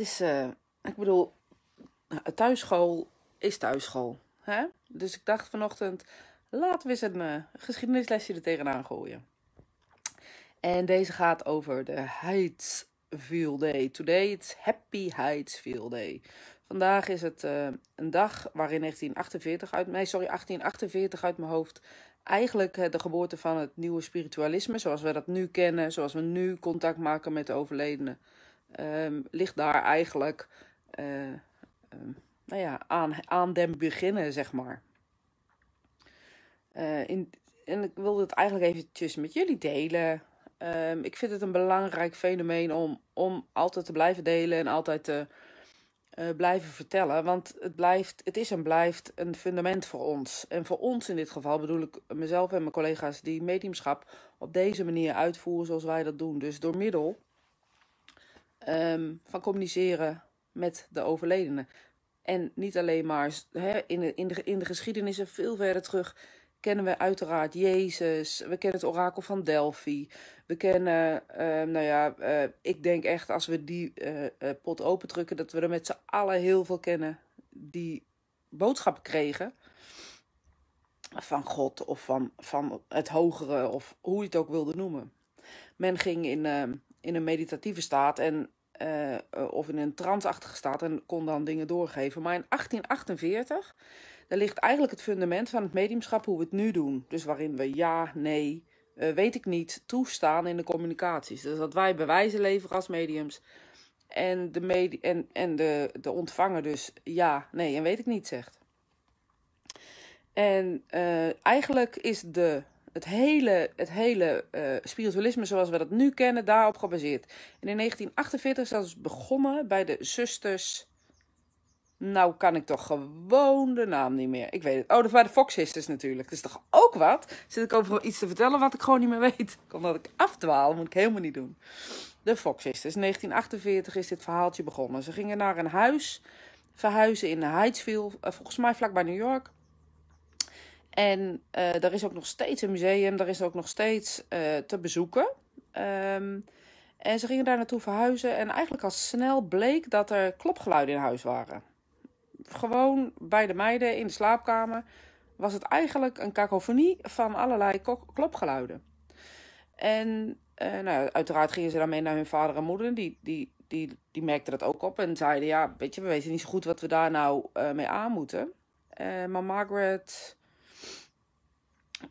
is, eh, ik bedoel, nou, thuisschool is thuisschool. Hè? Dus ik dacht vanochtend, laten we eens een eh, geschiedenislesje er tegenaan gooien. En deze gaat over de Heidsville Day. Today it's Happy Heidsville Day. Vandaag is het eh, een dag waarin 1948 uit, nee, sorry, 1848 uit mijn hoofd eigenlijk de geboorte van het nieuwe spiritualisme, zoals we dat nu kennen, zoals we nu contact maken met de overledenen, Ehm, ligt daar eigenlijk eh, ehm, nou ja, aan, aan den beginnen, zeg maar. Eh, in, en ik wilde het eigenlijk eventjes met jullie delen. Ehm, ik vind het een belangrijk fenomeen om, om altijd te blijven delen en altijd te eh, blijven vertellen. Want het, blijft, het is en blijft een fundament voor ons. En voor ons in dit geval bedoel ik mezelf en mijn collega's die mediumschap op deze manier uitvoeren zoals wij dat doen. Dus door middel Ehm, van communiceren met de overledenen. En niet alleen maar in, de, in, de, in de geschiedenissen veel verder terug kennen we uiteraard Jezus. We kennen het orakel van Delphi. We kennen, ehm, nou ja, eh, ik denk echt als we die eh, eh, pot pot drukken dat we er met z'n allen heel veel kennen die boodschap kregen. Van God of van, van het hogere of hoe je het ook wilde noemen. Men ging in ehm, in een meditatieve staat en, eh, of in een transachtige staat en kon dan dingen doorgeven. Maar in 1848, daar ligt eigenlijk het fundament van het mediumschap hoe we het nu doen. Dus waarin we ja, nee, eh, weet ik niet, toestaan in de communicaties. Dus dat wij bewijzen leveren als mediums en, de, en, en de, de ontvanger dus ja, nee en weet ik niet zegt. En eh, eigenlijk is de het hele, het hele eh, spiritualisme zoals we dat nu kennen, daarop gebaseerd. En in 1948 is dat dus begonnen bij de zusters. Nou kan ik toch gewoon de naam niet meer. Ik weet het. Oh, dat waren de Fox Sisters natuurlijk. Dat is toch ook wat? Zit ik over iets te vertellen wat ik gewoon niet meer weet? Omdat ik afdwaal, moet ik helemaal niet doen. De Fox Sisters. In 1948 is dit verhaaltje begonnen. Ze gingen naar een huis verhuizen in Heidsville, eh, Volgens mij vlakbij New York. En uh, er is ook nog steeds een museum, er is ook nog steeds eh, te bezoeken. Ehm, en ze gingen daar naartoe verhuizen en eigenlijk al snel bleek dat er klopgeluiden in huis waren. Gewoon bij de meiden in de slaapkamer was het eigenlijk een kakofonie van allerlei klopgeluiden. En eh, nou, uiteraard gingen ze daarmee naar hun vader en moeder. Die, die, die, die merkten dat ook op en zeiden: Ja, weet je, we weten niet zo goed wat we daar nou mee aan moeten. maar Margaret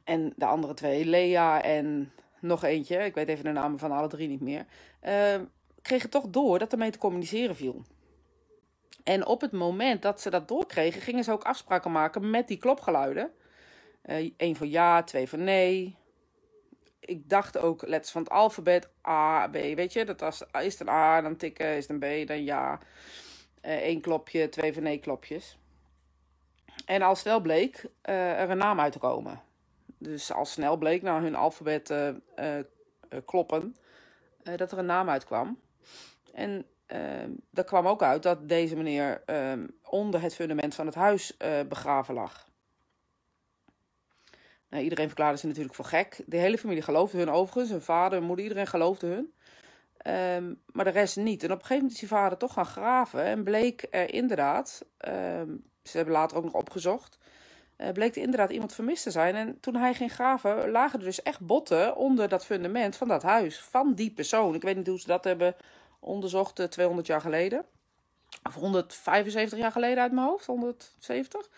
en de andere twee, Lea en nog eentje, ik weet even de namen van alle drie niet meer, ehm, kregen toch door dat ermee te communiceren viel. En op het moment dat ze dat doorkregen, gingen ze ook afspraken maken met die klopgeluiden. Eén eh, voor ja, twee voor nee. Ik dacht ook letters van het alfabet, A, B, weet je. Dat als, is het een A, dan tikken, is het een B, dan ja. Eén eh, uh, klopje, twee voor nee klopjes. En al wel bleek eh, er een naam uit te komen dus al snel bleek na hun alfabet eh, eh, eh, kloppen dat er een naam uitkwam. En dat kwam ook uit dat deze meneer onder het fundament van het huis begraven lag. Nou, iedereen verklaarde ze natuurlijk voor gek. De hele familie geloofde hun overigens. Hun vader, moeder, iedereen geloofde hun. Ehm, maar de rest niet. En op een gegeven moment is die vader toch gaan graven. En bleek er inderdaad, ehm, ze hebben later ook nog opgezocht, eh, bleek er inderdaad iemand vermist te zijn. En toen hij ging graven, lagen er dus echt botten onder dat fundament van dat huis. Van die persoon. Ik weet niet hoe ze dat hebben onderzocht 200 eh, jaar geleden. Of 175 jaar geleden uit mijn hoofd, 170.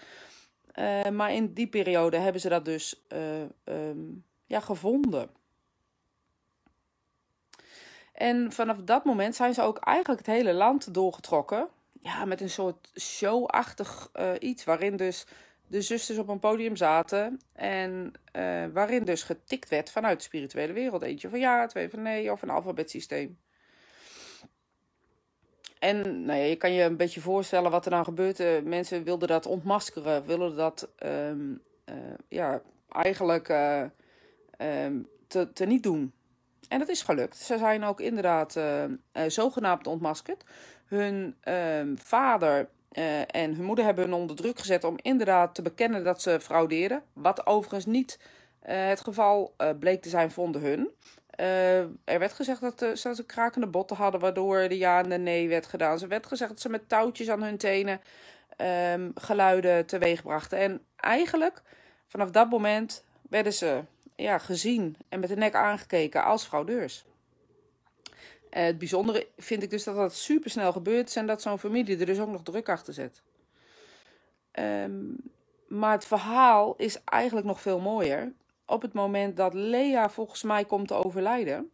Eh, maar in die periode hebben ze dat dus ehm, ja, gevonden. En vanaf dat moment zijn ze ook eigenlijk het hele land doorgetrokken. Ja, met een soort showachtig uh, iets waarin dus de zusters op een podium zaten. En eh, waarin dus getikt werd vanuit de spirituele wereld. Eentje van ja, twee van nee, of een alfabetsysteem. En nou ja, je kan je een beetje voorstellen wat er dan gebeurde mensen wilden dat ontmaskeren, wilden dat ehm, eh, ja, eigenlijk eh, ehm, te, te niet doen. En dat is gelukt. Ze zijn ook inderdaad zogenaamd ontmaskerd. Hun ehm, vader eh, en hun moeder hebben hun onder druk gezet om inderdaad te bekennen dat ze fraudeerden. Wat overigens niet eh, het geval eh, bleek te zijn, vonden hun. er werd gezegd dat ze krakende botten hadden, waardoor de ja en de nee werd gedaan. Ze werd gezegd dat ze met touwtjes aan hun tenen um, geluiden brachten. En eigenlijk, vanaf dat moment werden ze ja, gezien en met de nek aangekeken als fraudeurs. Eh, het bijzondere vind ik dus dat dat super snel gebeurt en dat zo'n familie er dus ook nog druk achter zet. Ehm, maar het verhaal is eigenlijk nog veel mooier. Op het moment dat Lea volgens mij komt te overlijden,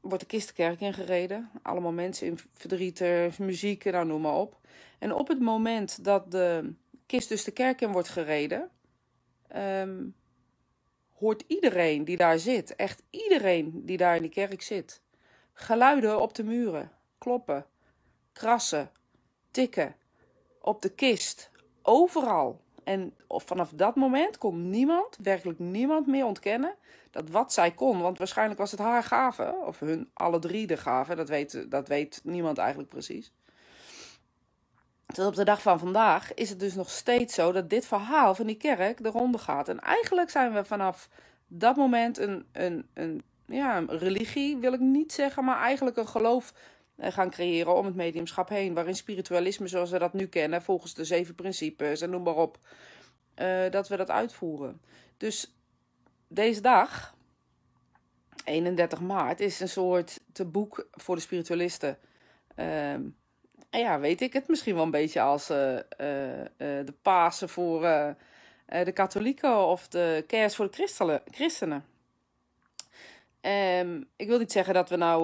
wordt de kist in ingereden. Allemaal mensen in verdriet, muziek, nou noem maar op. En op het moment dat de kist dus de kerk in wordt gereden, ehm, hoort iedereen die daar zit, echt iedereen die daar in die kerk zit. Geluiden op de muren, kloppen, krassen, tikken, op de kist, overal. En vanaf dat moment kon niemand, werkelijk niemand meer ontkennen dat wat zij kon, want waarschijnlijk was het haar gave, of hun alle drie de gave, dat weet, dat weet niemand eigenlijk precies tot dus op de dag van vandaag is het dus nog steeds zo dat dit verhaal van die kerk de ronde gaat. En eigenlijk zijn we vanaf dat moment een, een, een, ja, religie, wil ik niet zeggen, maar eigenlijk een geloof eh, gaan creëren om het mediumschap heen. Waarin spiritualisme zoals we dat nu kennen, volgens de zeven principes en noem maar op, eh, dat we dat uitvoeren. Dus deze dag, 31 maart, is een soort te boek voor de spiritualisten. Ehm, Ah ja, weet ik het misschien wel een beetje als eh, eh, eh, de Pasen voor de katholieken of de kerst voor de christenen. Ehm, ik wil niet zeggen dat we nou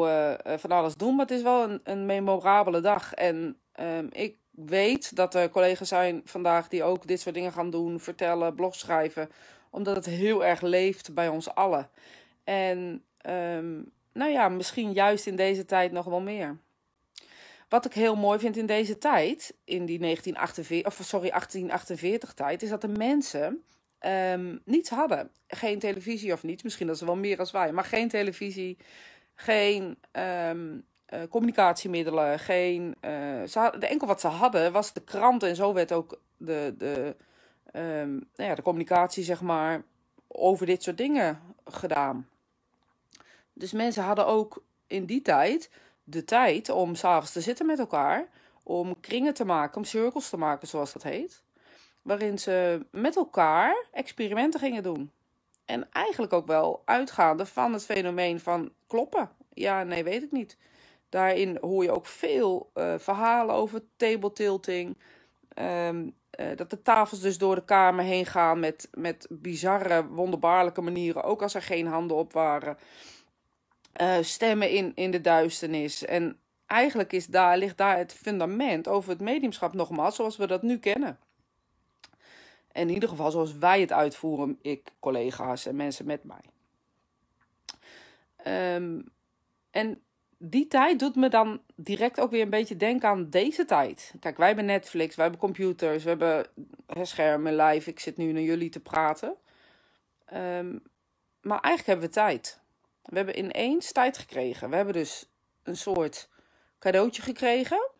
van alles doen, maar het is wel een, een memorabele dag. En ehm, ik weet dat er collega's zijn vandaag die ook dit soort dingen gaan doen, vertellen, blog schrijven, omdat het heel erg leeft bij ons allen. En ehm, nou ja, misschien juist in deze tijd nog wel meer. Wat ik heel mooi vind in deze tijd, in die 1948, of sorry, 1848 tijd, is dat de mensen ehm, niets hadden. Geen televisie of niets, misschien dat ze wel meer als wij, maar geen televisie, geen ehm, eh, communicatiemiddelen, geen... Eh, de enkel wat ze hadden was de krant en zo werd ook de, de, um, nou ja, de communicatie, zeg maar, over dit soort dingen gedaan. Dus mensen hadden ook in die tijd de tijd om s'avonds te zitten met elkaar. Om kringen te maken, om cirkels te maken, zoals dat heet. Waarin ze met elkaar experimenten gingen doen. En eigenlijk ook wel uitgaande van het fenomeen van kloppen. Ja, nee, weet ik niet. Daarin hoor je ook veel eh, verhalen over table tilting. Ehm, eh, dat de tafels dus door de kamer heen gaan met, met bizarre, wonderbaarlijke manieren. Ook als er geen handen op waren. Eh, stemmen in, in de duisternis. En eigenlijk is daar, ligt daar het fundament over het mediumschap nogmaals zoals we dat nu kennen. En in ieder geval zoals wij het uitvoeren, ik, collega's en mensen met mij. Ehm, en die tijd doet me dan direct ook weer een beetje denken aan deze tijd. Kijk, wij hebben Netflix, wij hebben computers, we hebben schermen live. Ik zit nu naar jullie te praten. Ehm, maar eigenlijk hebben we tijd. We hebben ineens tijd gekregen. We hebben dus een soort cadeautje gekregen.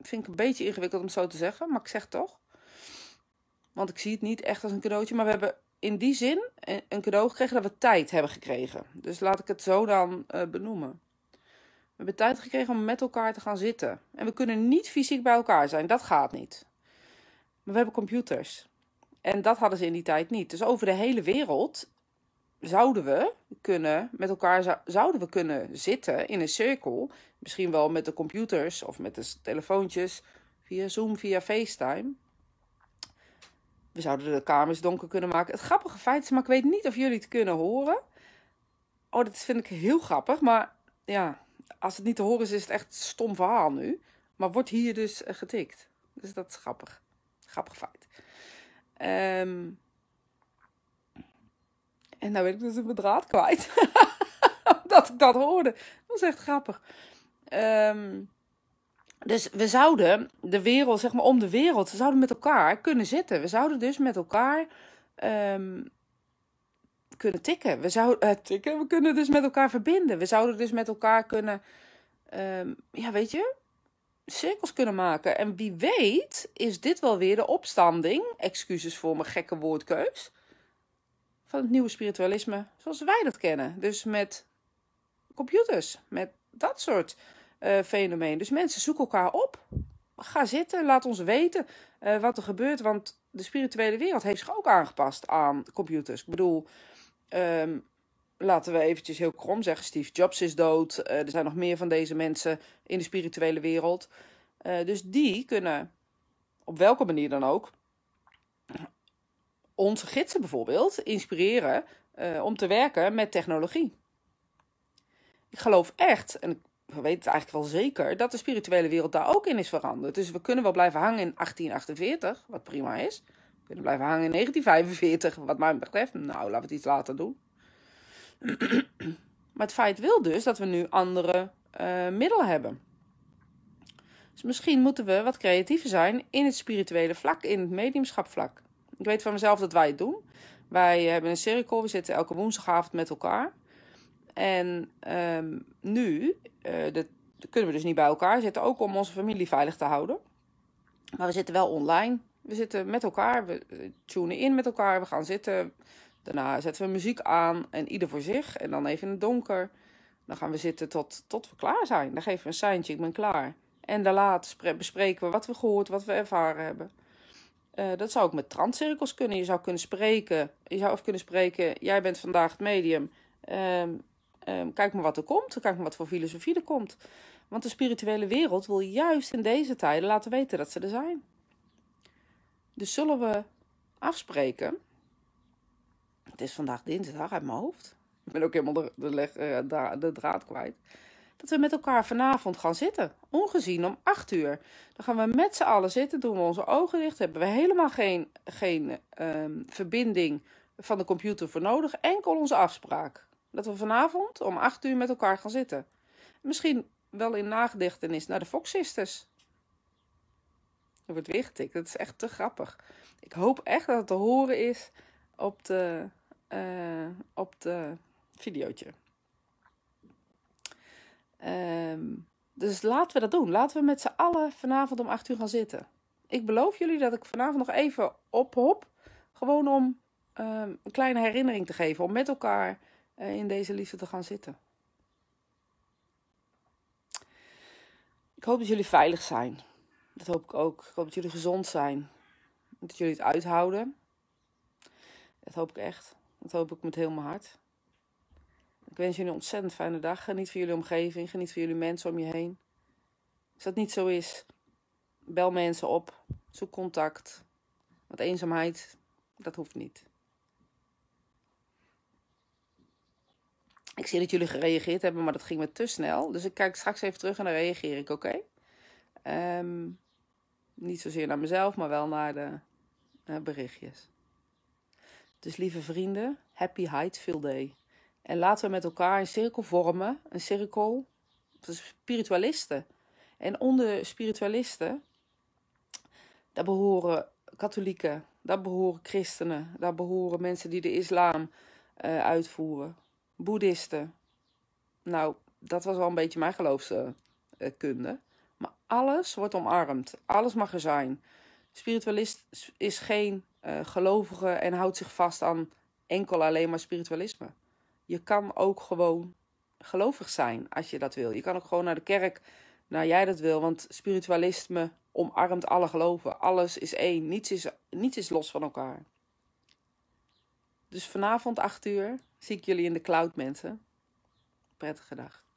Vind ik een beetje ingewikkeld om zo te zeggen, maar ik zeg het toch. Want ik zie het niet echt als een cadeautje. Maar we hebben in die zin een cadeau gekregen dat we tijd hebben gekregen. Dus laat ik het zo dan eh, benoemen. We hebben tijd gekregen om met elkaar te gaan zitten. En we kunnen niet fysiek bij elkaar zijn. Dat gaat niet. Maar we hebben computers. En dat hadden ze in die tijd niet. Dus over de hele wereld zouden we kunnen met elkaar zouden we kunnen zitten in een cirkel, misschien wel met de computers of met de telefoontjes via Zoom, via FaceTime. We zouden de kamers donker kunnen maken. Het grappige feit is, maar ik weet niet of jullie het kunnen horen. Oh, dat vind ik heel grappig, maar ja, als het niet te horen is, is het echt een stom verhaal nu. Maar wordt hier dus eh, getikt. Dus dat is grappig. Grappig feit. Ehm en nou weet ik dus een bedraad kwijt. dat ik dat hoorde. Dat was echt grappig. Ehm, dus we zouden de wereld, zeg maar om de wereld, we zouden met elkaar kunnen zitten. We zouden dus met elkaar ehm, kunnen tikken. We, zouden, eh, tikken. we kunnen dus met elkaar verbinden. We zouden dus met elkaar kunnen, ehm, ja weet je, cirkels kunnen maken. En wie weet is dit wel weer de opstanding, excuses voor mijn gekke woordkeus, van het nieuwe spiritualisme zoals wij dat kennen. Dus met computers, met dat soort uh, fenomeen. Dus mensen zoeken elkaar op. Ga zitten, laat ons weten eh, wat er gebeurt. Want de spirituele wereld heeft zich ook aangepast aan computers. Ik bedoel, ehm, laten we eventjes heel krom zeggen: Steve Jobs is dood. Eh, er zijn nog meer van deze mensen in de spirituele wereld. dus die kunnen op welke manier dan ook onze gidsen bijvoorbeeld inspireren eh, om te werken met technologie. Ik geloof echt, en ik weet het eigenlijk wel zeker, dat de spirituele wereld daar ook in is veranderd. Dus we kunnen wel blijven hangen in 1848, wat prima is. We kunnen blijven hangen in 1945, wat mij betreft. Nou, laten we het iets later doen. maar het feit wil dus dat we nu andere uh, middelen hebben. Dus misschien moeten we wat creatiever zijn in het spirituele vlak, in het mediumschapvlak ik weet van mezelf dat wij het doen. Wij eh, hebben een cirkel, we zitten elke woensdagavond met elkaar. En ehm, nu, eh, dat kunnen we dus niet bij elkaar zitten, ook om onze familie veilig te houden. Maar we zitten wel online. We zitten met elkaar, we eh, tunen in met elkaar, we gaan zitten. Daarna zetten we muziek aan en ieder voor zich. En dan even in het donker. Dan gaan we zitten tot, tot we klaar zijn. Dan geven we een seintje, ik ben klaar. En daarna bespreken we wat we gehoord, wat we ervaren hebben. Eh, dat zou ook met transcirkels kunnen. Je zou kunnen spreken. Je zou af kunnen spreken. Jij bent vandaag het medium. Ehm, ehm, kijk maar wat er komt. Kijk maar wat voor filosofie er komt. Want de spirituele wereld wil juist in deze tijden laten weten dat ze er zijn. Dus zullen we afspreken. Het is vandaag dinsdag uit mijn hoofd. Ik ben ook helemaal de, de eh, draad kwijt dat we met elkaar vanavond gaan zitten. Ongezien om acht uur. Dan gaan we met z'n allen zitten, doen we onze ogen dicht. Hebben we helemaal geen, geen ehm, verbinding van de computer voor nodig. Enkel onze afspraak. Dat we vanavond om acht uur met elkaar gaan zitten. Misschien wel in nagedachtenis naar de Fox Sisters. Er wordt weer getikt. Dat is echt te grappig. Ik hoop echt dat het te horen is op de, uh, op de videootje. Ehm, dus laten we dat doen. Laten we met z'n allen vanavond om 8 uur gaan zitten. Ik beloof jullie dat ik vanavond nog even ophop. Gewoon om ehm, een kleine herinnering te geven. Om met elkaar eh, in deze liefde te gaan zitten. Ik hoop dat jullie veilig zijn. Dat hoop ik ook. Ik hoop dat jullie gezond zijn. Dat jullie het uithouden. Dat hoop ik echt. Dat hoop ik met heel mijn hart. Ik wens jullie een ontzettend fijne dag. Geniet van jullie omgeving. Geniet van jullie mensen om je heen. Als dat niet zo is, bel mensen op. Zoek contact. Want eenzaamheid, dat hoeft niet. Ik zie dat jullie gereageerd hebben, maar dat ging me te snel. Dus ik kijk straks even terug en dan reageer ik, oké? Ehm, niet zozeer naar mezelf, maar wel naar de eh, berichtjes. Dus lieve vrienden, happy Hideville Day. En laten we met elkaar een cirkel vormen. Een cirkel, van spiritualisten. En onder spiritualisten, daar behoren katholieken, daar behoren christenen, daar behoren mensen die de islam eh, uitvoeren, boeddhisten. Nou, dat was wel een beetje mijn geloofskunde. Eh, maar alles wordt omarmd, alles mag er zijn. Spiritualist is geen eh, gelovige en houdt zich vast aan enkel alleen maar spiritualisme je kan ook gewoon gelovig zijn als je dat wil. Je kan ook gewoon naar de kerk, naar jij dat wil. Want spiritualisme omarmt alle geloven. Alles is één. Niets is, niets is los van elkaar. Dus vanavond 8 uur zie ik jullie in de cloud, mensen. Prettige dag.